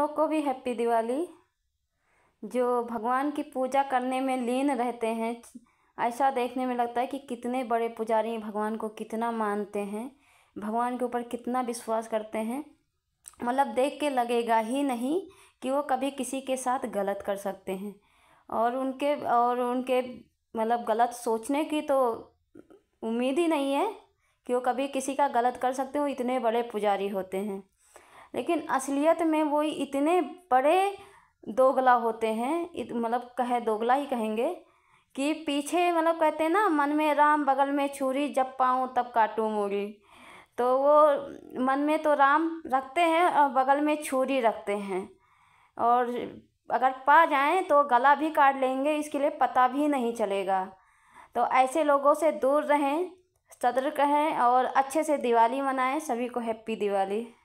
लोग को भी हैप्पी दिवाली जो भगवान की पूजा करने में लीन रहते हैं ऐसा देखने में लगता है कि कितने बड़े पुजारी भगवान को कितना मानते हैं भगवान के ऊपर कितना विश्वास करते हैं मतलब देख के लगेगा ही नहीं कि वो कभी किसी के साथ गलत कर सकते हैं और उनके और उनके मतलब गलत सोचने की तो उम्मीद ही नहीं है कि वो कभी किसी का गलत कर सकते हो इतने बड़े पुजारी होते हैं लेकिन असलियत में वो इतने बड़े दोगला होते हैं मतलब कहे दोगला ही कहेंगे कि पीछे मतलब कहते हैं ना मन में राम बगल में छुरी जब पाऊँ तब काटूँ मूली तो वो मन में तो राम रखते हैं और बगल में छुरी रखते हैं और अगर पा जाएं तो गला भी काट लेंगे इसके लिए पता भी नहीं चलेगा तो ऐसे लोगों से दूर रहें सतर्क रहें और अच्छे से दिवाली मनाएं सभी को हैप्पी दिवाली